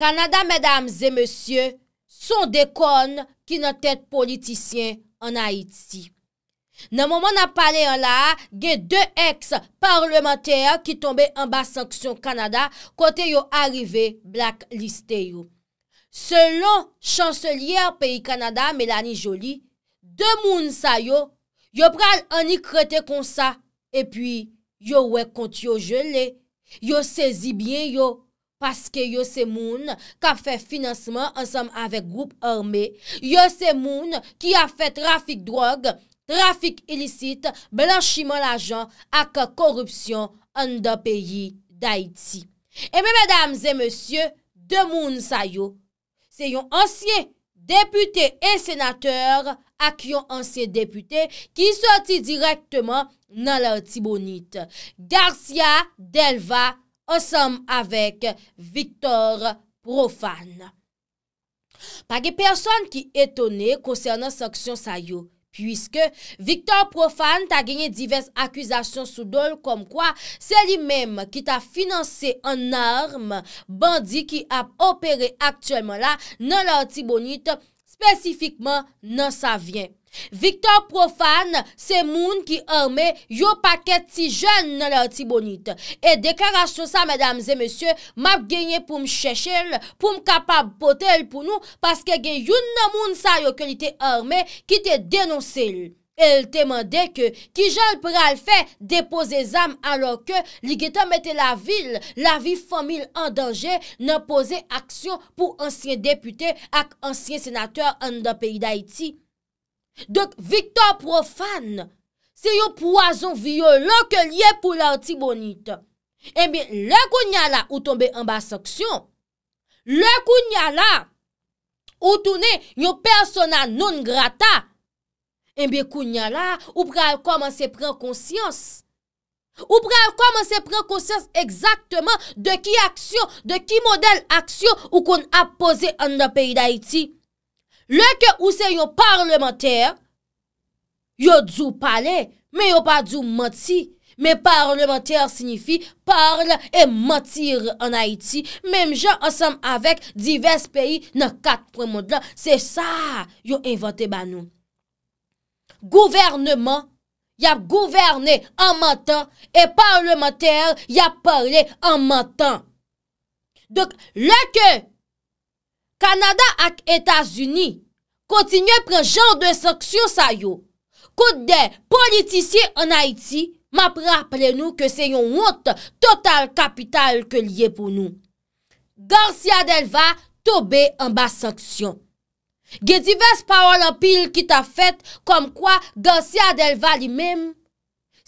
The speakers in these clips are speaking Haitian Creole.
Kanada, mèdames et monsieurs, son déconne ki nan tèt politisyen an Haïti. Nan moun moun ap pale an la, gen dè ex-parlementèr ki tombe an bas sanksyon Kanada kote yo arrive blak listè yo. Selon chancelier Pèi Kanada, Mélanie Jolie, dè moun sa yo, yo pral anikretè kon sa, epi yo wè kont yo jelè, yo sezi bien yo, Paske yo se moun ka fe financeman ansam avek group orme, yo se moun ki a fe trafik drog, trafik ilisit, blanchiman la jan ak korupsyon an da peyi da iti. E me medams e monsye, de moun sa yo, se yon ansye depute e senate ak yon ansye depute ki soti direktman nan la tibonite. Garcia Delva, ansanm avek Viktor Profan. Page person ki etone konsernan saksyon sa yo, pwiske Viktor Profan ta genye divers akwizasyon sou dol kom kwa se li mem ki ta finanse an arm bandi ki ap operè aktuelman la nan lantibonite spesifikman nan sa vyen. Victor profane se moun ki orme yo paket ti jen nan lor ti bonite. E dekara sou sa, madame ze monsye, map genye pou m chèche l, pou m kapab pote l pou nou, paske gen yon nan moun sa yo ke li te orme ki te denonse l. El temande ke ki jen pral fe depose zam alor ke li getan mette la vil, la vi fomil an danje nan pose aksyon pou ansyen depute ak ansyen senateur an dan peyi da iti. Dok, victor profan, se yo poason violon ke liye pou la oti bonite. Ebe, eh le kou nyala ou tombe an ba saksyon. Le kou nyala ou toune yo persona non grata. Ebe, eh kou nyala ou pral koman se pren konsyans. Ou pral koman se pren konsyans eksaktman de ki aksyon, de ki model aksyon ou kon ap pose an nan peyi da iti. Leke ou se yon parlementer, yo djou pale, men yo pa djou mati. Men parlementer signifi, parle et matir en Haiti. Mem jen ansam avek, divers peyi nan kat premon de lan. Se sa, yon invote ban nou. Gouvernement, yap gouverne en matan, e parlementer, yap pale en matan. Dok, leke, leke, Kanada ak Etasuni kontinye pre jan de soksyon sa yo. Kout de politisye an Haiti, mapre apre nou ke se yon wot total kapital ke liye pou nou. Garcia del Va tobe an ba soksyon. Ge dives pa wala pil ki ta fet, kom kwa Garcia del Va li mem,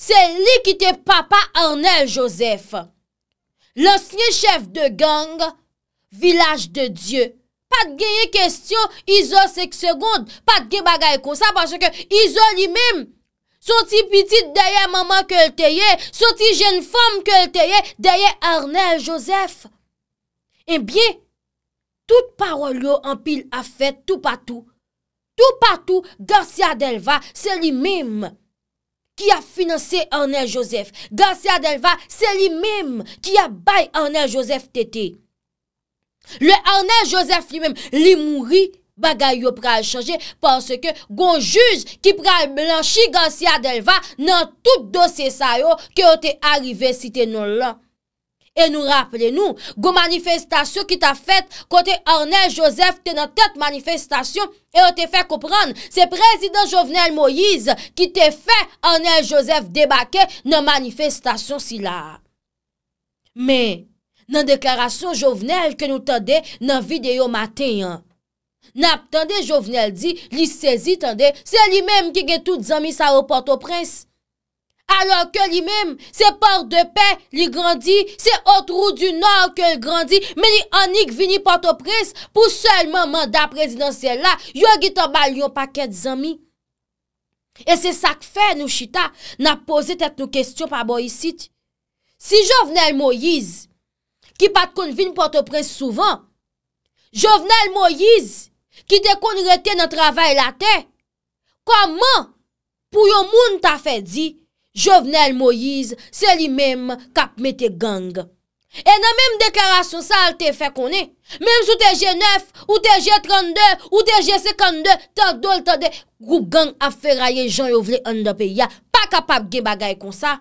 se li ki te papa an el Josef. Le sny chef de gang, vilaj de Diyo, Pat genye kestyon, izo sek segonde. Pat genye bagay kon sa, pache ke izo li mime. Soti pitit deye maman ke lteye, soti jen fom ke lteye, deye Arnel Joseph. E eh bie, tout parol yo anpil a fet tout patou. Tout patou, Garcia Delva se li mime ki a finanse Arnel Joseph. Garcia Delva se li mime ki a bay Arnel Joseph tete. Le Arnel Joseph li mèm li mouri bagay yo pral chanje Pansè ke gon juz ki pral blanchi gansi Adelva Nan tout dosye sa yo ke o te arrive si te non lan E nou rappele nou Gon manifestasyon ki ta fèt Kote Arnel Joseph te nan tet manifestasyon E o te fè koupran Se prezident Jovenel Moïse Ki te fè Arnel Joseph debake nan manifestasyon si la Mè nan deklarasyon jovenel ke nou tende nan videyo maten yon. Nap tende jovenel di, li sezi tende, se li mem ki gen tout zami sa ou pote o prens. Alors ke li mem, se port de pe, li grandi, se otrou du nor ke l'grandi, me li anik vini pote o prens, pou selman manda prezidansel la, yo gitan bal yon paket zami. E se sak fe nou chita, nap pose tet nou kestyon pa bo yisit. Si jovenel mou yiz, ki pat konvin pou te prez souvan. Jovenel Moïse, ki te kon rete nan travay la te, koman pou yon moun ta fe di, Jovenel Moïse, se li mem kap me te gang. E nan mem deklarasyon sa, al te fe konen, mem sou te G9, ou te G32, ou te G52, ta dole ta de, kou gang a fe raye jan yo vle an do pe, ya pa kapap gen bagay kon sa.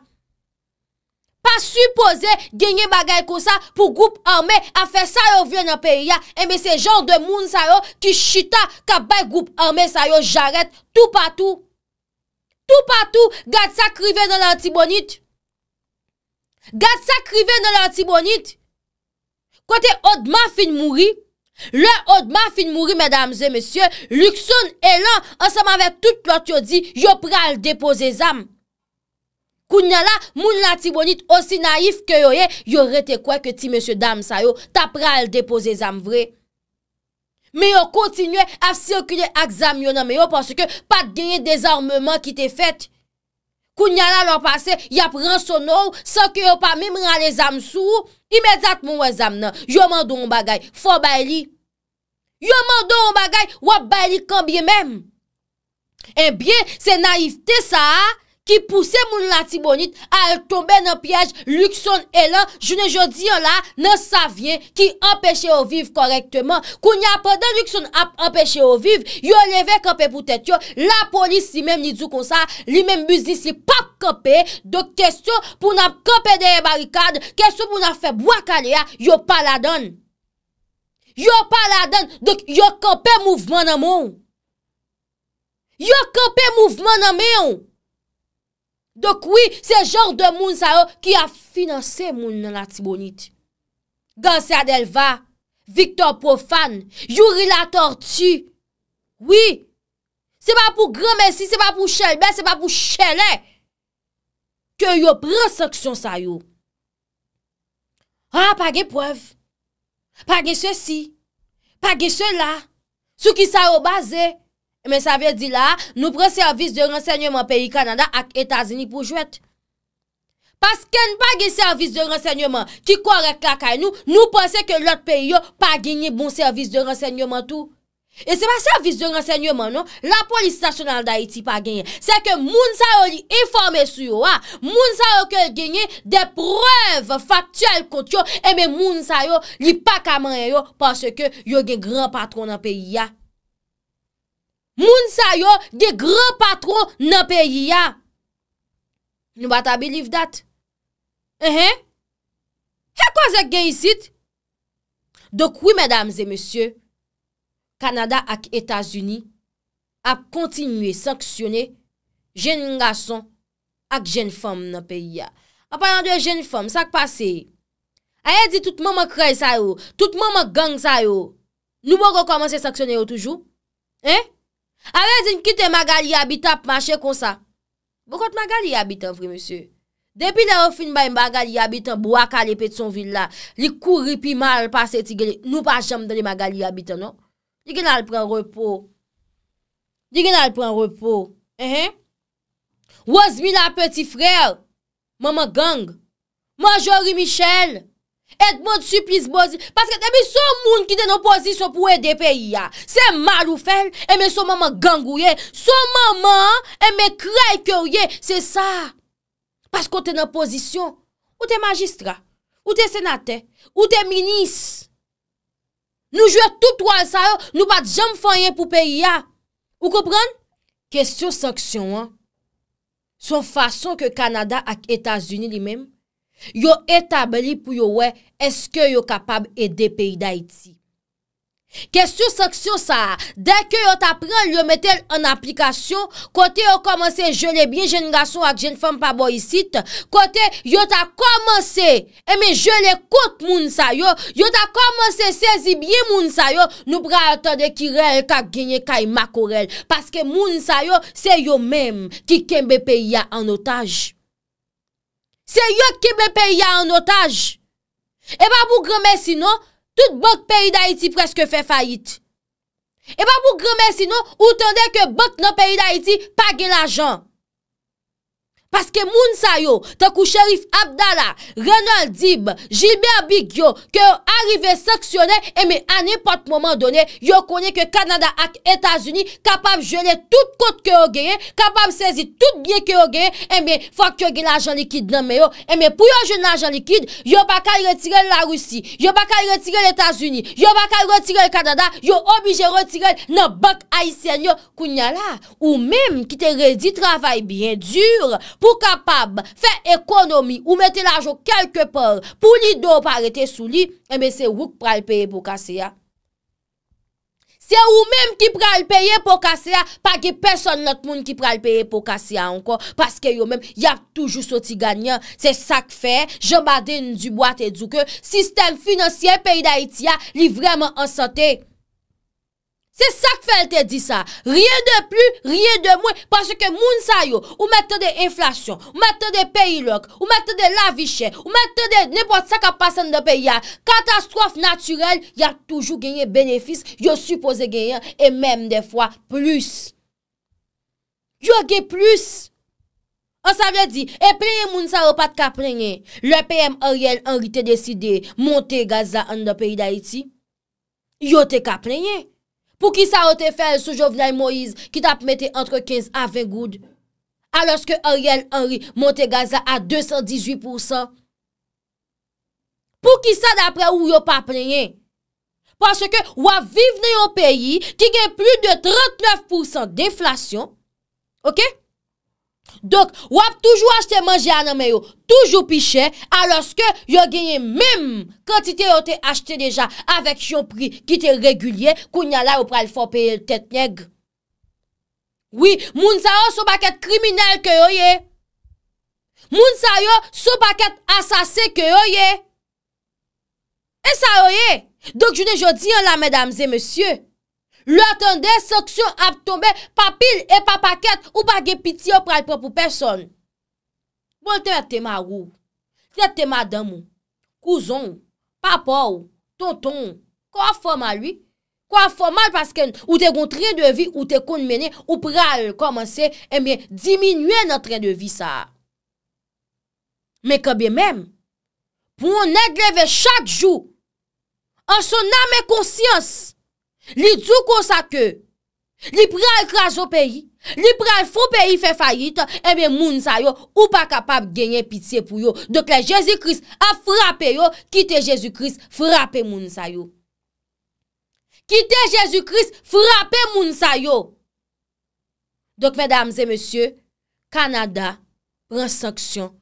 Pa suppose genye bagay ko sa pou goup arme a fe sa yo vye nan periya. Eme se jan de moun sa yo ki chita ka bay goup arme sa yo jaret tou patou. Tou patou, gade sa krive nan lantibonit. Gade sa krive nan lantibonit. Kote odman fin mouri, le odman fin mouri, mesdames et messieurs, Luxon elan anseman ve tout lort yo di yo pre al depose zam. Kou nyala, moun la ti bonit osi naif ke yo ye, yo rete kwe ke ti mese dam sa yo, ta pra al depoze zam vre. Me yo kontinye afsye okule ak zam yonan me yo, porsi ke pat genye dezarmeman ki te fet. Kou nyala lor pase, ya pran son nou, san ke yo pa mimran le zam sou, imedzat moun we zam nan. Yo mando yon bagay, fo bay li. Yo mando yon bagay, wap bay li kambye mem. En eh bien, se naifte sa a, ki pousse moun la tibonit a tombe nan piyaj lukson elan, jounen jodi yo la nan savye ki empeshe yo viv korekteman, kou nye apredan lukson ap empeshe yo viv, yo leve kope pou tet yo, la polis si menm ni dzou konsa, li menm buzni si pap kope, dok kestyon pou nan kope deye barikade, kestyon pou nan feb wakane ya, yo pala don, yo pala don, dok yo kope mouvman an moun, yo kope mouvman an mè yon, Dok wè, se jor de moun sa yo ki a finanse moun nan la tibonit. Gansè Adelva, Victor Pofan, Yuri Latortu. Wè, se pa pou Grameci, se pa pou Chele, se pa pou Chele. Ke yo preseksyon sa yo. Ha, pa ge poev, pa ge se si, pa ge se la, sou ki sa yo baze. Men bon non? sa ve di la, nou pre servis de rensegnement Peri Kanada ak Etasini pou jwet Paske n pa gen servis de rensegnement Ki kwa reklak ay nou Nou pense ke lot peri yo Pa genye bon servis de rensegnement tou E se pa servis de rensegnement nou La polis stasyonal da Haiti pa genye Se ke moun sa yo li informe sou yo Moun sa yo ke genye De preuve faktuel kont yo E men moun sa yo Li pa kamen yo Paske yo gen gran patron nan peri ya Moun sa yo ge gran patro nan peyi ya. Nou ba ta believe dat? Ehe? Hekwa zek gen yisit? Dok oui, mesdames et messieurs, Kanada ak Etats-Unis ap kontinuye sanksyone jen nga son ak jen fom nan peyi ya. Apan yon dwe jen fom, sak pase? Aye di tout moun mok krey sa yo, tout moun mok gang sa yo. Nou bo kon komanse sanksyone yo toujou? Ehe? Avè zin kite magali yabitan pou manche kon sa. Bokot magali yabitan vri, monsi? Depi la ou fin bay magali yabitan, bo akal epè tson villa, li kouri pi mal pasè tse gèlè. Nou pa jèm dèli magali yabitan, non? Di gen al pran repò? Di gen al pran repò? Ehe? Woz mi la peti frè? Maman gang? Man Jory Michel? Et moun supis bozi. Paske te mi sou moun ki de nou posisyon pou e de peyi ya. Se mal ou fel, e mi sou moun moun gangou ye. Sou moun moun, e mi krey kery ye. Se sa. Paske ou te nou posisyon. Ou te magistra. Ou te senate. Ou te minis. Nou jwe tout wansayon. Nou bat jam fanyen pou peyi ya. Ou kopren? Kestyon saksyon an. Sou fason ke Kanada ak Etasuni li menm. yo etabli pou yo we, eske yo kapab ede peyi da iti. Kèstou sèk sou sa, dèk yo ta pran, yo metel an aplikasyon, kote yo komanse, jene biye jen gaso ak jen fèm pa bo yisit, kote yo ta komanse, eme jene kout moun sa yo, yo ta komanse sezi biye moun sa yo, nou pran atan de kirel, kak genye kay makorel, paske moun sa yo, se yo mem, ki kembe peyi ya an otaj. Se yot kibe peyi an otaj. E pa pou grame sino, tout bot peyi da iti preske fe fayit. E pa pou grame sino, ou tende ke bot nan peyi da iti page la jan. Paske moun sa yo, ta kou chérif Abdallah, Renald Dib, Gilbert Big yo, ke yo arrive saksyonè, eme an epot moman donè, yo konè ke Kanada ak Etasuni kapam jene tout kote ke yo genye, kapam sezi tout bie ke yo genye, eme fok yo genye l'ajan likid nan me yo, eme pou yo jene l'ajan likid, yo bakal retire l'Arussi, yo bakal retire l'Etasuni, yo bakal retire l'Kanada, yo obige retire l'Anbak Aisyen yo, kou nye la, ou menm ki te redi travay biye dure, pou kapab, fe ekonomi, ou mette la jo kelke por, pou li do parete sou li, e me se wouk pral peye pou kase ya. Se ou mem ki pral peye pou kase ya, pa ki person not moun ki pral peye pou kase ya anko, paske yo mem, ya toujou soti ganyan. Se sak fe, jom aden di boate duke, sistem finansyen peyi da iti ya, li vreman ansote. Se sak fèl te di sa. Rie de pli, rie de mwen. Parce ke moun sa yo, ou mette de inflasyon, ou mette de peyi lok, ou mette de la vichè, ou mette de nepot sa ka pasan de peyi ya. Katastrofe naturel, ya toujou genye benefis, yo suppose genye, e mèm de fwa plus. Yo genye plus. An sa re di, e preye moun sa yo pat kaprenye. Le PM Ariel Henry te deside monte Gaza an de peyi da iti, yo te kaprenye. Pou ki sa o te fèl sou Jovenel Moïse ki tap mette entre 15 a 20 goud alos ke Ariel Henry monte Gaza a 218% Pou ki sa d'apre ou yo pa preyen paske ou a vive nan yon peyi ki gen plus de 39% deflasyon ok? Ok? Dok, wap toujou achte manje ananme yo, toujou pi chè, aloske yo genye mèm kantite yo te achte deja avèk yon pri ki te regulye, kou nyan la yo pral fò pèye l tèt nèg. Oui, moun sa yo sou baket kriminel kè yo ye. Moun sa yo sou baket asase kè yo ye. E sa yo ye, dok jounè jò di yon la mèdam zè mèsyè. Laten de seksyon ap tombe pa pil e pa paket ou pa ge piti ou pral po pou peson. Bol te lete ma rou, lete ma damou, kouzon, papou, tonton, kwa foma lui, kwa foma lpasken ou te gontre de vi ou te kounmene ou pral komanse eme diminwe nan tre de vi sa. Me kabe men, pou an e gleve chak jou, an son nan me konsyans. li djouk ou sa ke, li pre al kras ou peyi, li pre al fou peyi fe fayit, ebe eh moun sa yo ou pa kapab genye pitiye pou yo. Dok la Jezikris a frape yo, kite Jezikris frape moun sa yo. Kite Jezikris frape moun sa yo. Dok, medamze, monsye, Kanada, pran saksyon,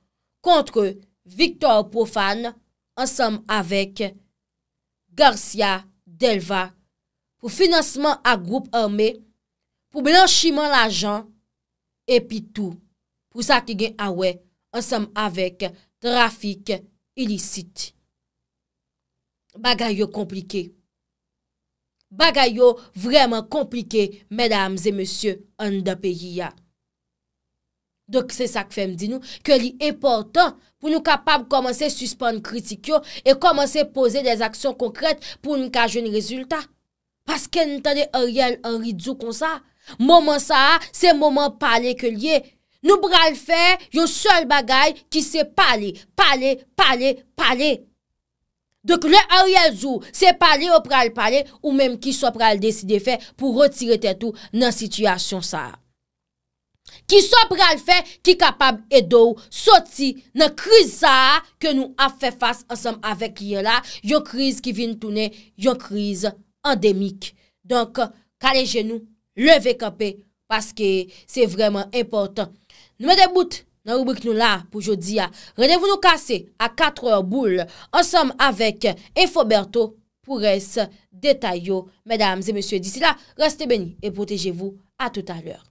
kontre, victor profan, ansam avek, Garcia Delva, pou financeman a goup orme, pou blanchiman la jan, epi tou, pou sa ki gen a we, ansem avek trafik ilisit. Bagay yo komplike. Bagay yo vreman komplike, medams e monsye, an da peyi ya. Dok se sa ke fem di nou, ke li e portan, pou nou kapab komanse suspande kritik yo, e komanse pose de aksyon konkrete, pou nou kajen rezultat. Paske nou tade oryel oryidzou kon sa? Moman sa, se moman pale ke liye. Nou pral fe, yo sol bagay ki se pale, pale, pale, pale. Dek le oryel zou, se pale ou pral pale, ou menm ki so pral deside fe pou rotire tetou nan sityasyon sa. Ki so pral fe, ki kapab edou, soti nan kriz sa, ke nou a fe fas ansam avek liye la, yon kriz ki vin toune, yon kriz... pandemik. Donk, kale genou, leve kapè paske se vreman impotant. Nou me debout nan rubrik nou la pou jodi ya. Renèvou nou kase a 4 ou boul ansom avèk e foberto pou res detay yo mèdames e mèsyò. Disi la, reste beni e proteje vou a tout alèr.